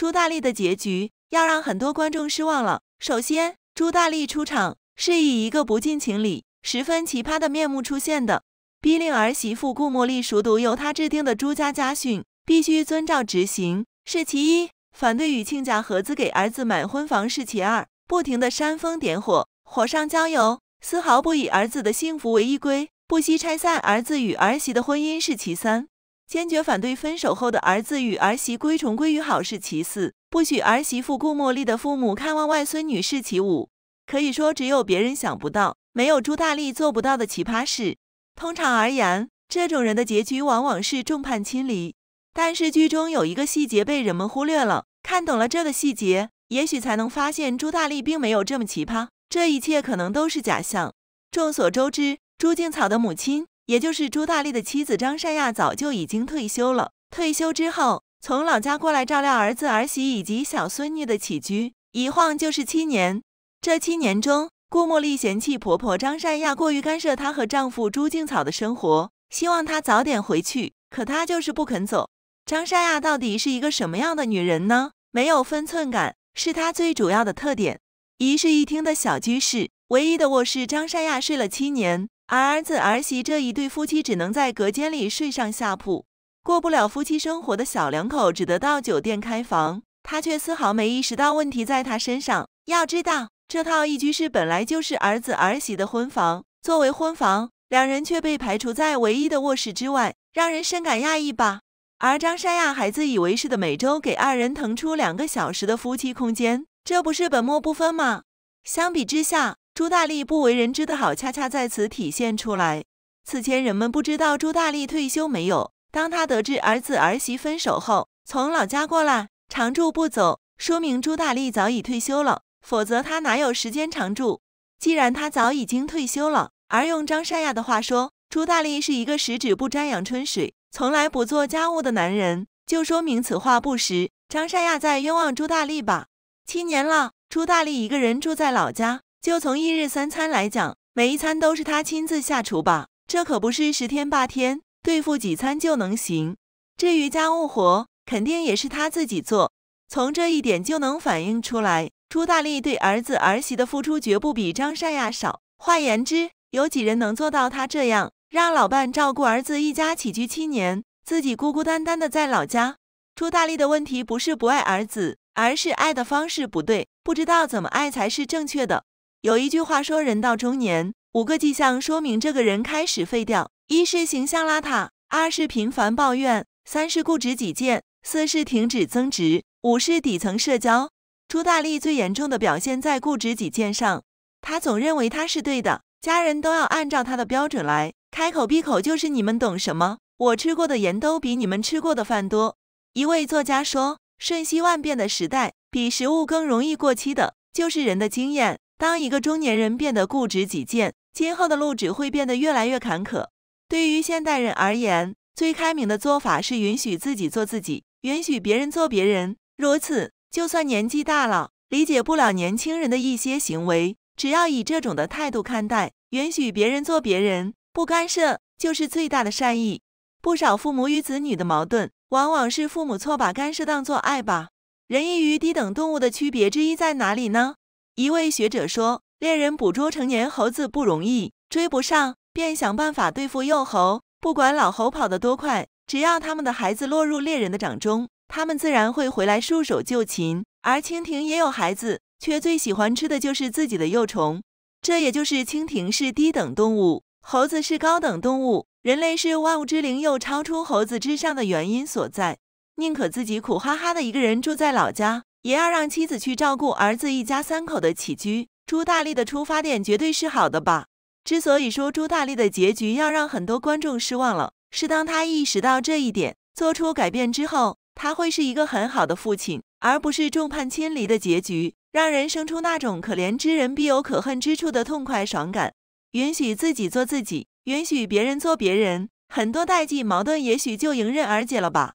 朱大力的结局要让很多观众失望了。首先，朱大力出场是以一个不近情理、十分奇葩的面目出现的，逼令儿媳妇顾茉莉熟读由他制定的朱家家训，必须遵照执行，是其一；反对与亲家合资给儿子买婚房是其二；不停的煽风点火，火上浇油，丝毫不以儿子的幸福为依归，不惜拆散儿子与儿媳的婚姻是其三。坚决反对分手后的儿子与儿媳归重归于好是其四，不许儿媳妇顾茉莉的父母看望外孙女是其五。可以说，只有别人想不到，没有朱大力做不到的奇葩事。通常而言，这种人的结局往往是众叛亲离。但是剧中有一个细节被人们忽略了，看懂了这个细节，也许才能发现朱大力并没有这么奇葩，这一切可能都是假象。众所周知，朱静草的母亲。也就是朱大力的妻子张善亚早就已经退休了，退休之后从老家过来照料儿子儿媳以及小孙女的起居，一晃就是七年。这七年中，顾茉莉嫌弃婆婆张善亚过于干涉她和丈夫朱静草的生活，希望她早点回去，可她就是不肯走。张善亚到底是一个什么样的女人呢？没有分寸感是她最主要的特点。一室一厅的小居室，唯一的卧室张善亚睡了七年。儿子儿媳这一对夫妻只能在隔间里睡上下铺，过不了夫妻生活的小两口只得到酒店开房，他却丝毫没意识到问题在他身上。要知道，这套一居室本来就是儿子儿媳的婚房，作为婚房，两人却被排除在唯一的卧室之外，让人深感压抑吧。而张山亚还自以为是的每周给二人腾出两个小时的夫妻空间，这不是本末不分吗？相比之下，朱大力不为人知的好，恰恰在此体现出来。此前人们不知道朱大力退休没有，当他得知儿子儿媳分手后，从老家过来常住不走，说明朱大力早已退休了，否则他哪有时间常住？既然他早已经退休了，而用张善亚的话说，朱大力是一个十指不沾阳春水，从来不做家务的男人，就说明此话不实。张善亚在冤枉朱大力吧？七年了，朱大力一个人住在老家。就从一日三餐来讲，每一餐都是他亲自下厨吧，这可不是十天八天对付几餐就能行。至于家务活，肯定也是他自己做。从这一点就能反映出来，朱大力对儿子儿媳的付出绝不比张善亚少。换言之，有几人能做到他这样，让老伴照顾儿子一家起居七年，自己孤孤单单的在老家？朱大力的问题不是不爱儿子，而是爱的方式不对，不知道怎么爱才是正确的。有一句话说，人到中年，五个迹象说明这个人开始废掉：一是形象邋遢，二是频繁抱怨，三是固执己见，四是停止增值，五是底层社交。朱大力最严重的表现在固执己见上，他总认为他是对的，家人都要按照他的标准来，开口闭口就是你们懂什么？我吃过的盐都比你们吃过的饭多。一位作家说，瞬息万变的时代，比食物更容易过期的就是人的经验。当一个中年人变得固执己见，今后的路只会变得越来越坎坷。对于现代人而言，最开明的做法是允许自己做自己，允许别人做别人。如此，就算年纪大了，理解不了年轻人的一些行为，只要以这种的态度看待，允许别人做别人，不干涉，就是最大的善意。不少父母与子女的矛盾，往往是父母错把干涉当做爱吧。人与低等动物的区别之一在哪里呢？一位学者说：“猎人捕捉成年猴子不容易，追不上，便想办法对付幼猴。不管老猴跑得多快，只要他们的孩子落入猎人的掌中，他们自然会回来束手就擒。而蜻蜓也有孩子，却最喜欢吃的就是自己的幼虫。这也就是蜻蜓是低等动物，猴子是高等动物，人类是万物之灵又超出猴子之上的原因所在。宁可自己苦哈哈的一个人住在老家。”也要让妻子去照顾儿子一家三口的起居。朱大力的出发点绝对是好的吧？之所以说朱大力的结局要让很多观众失望了，是当他意识到这一点，做出改变之后，他会是一个很好的父亲，而不是众叛亲离的结局，让人生出那种可怜之人必有可恨之处的痛快爽感。允许自己做自己，允许别人做别人，很多代际矛盾也许就迎刃而解了吧。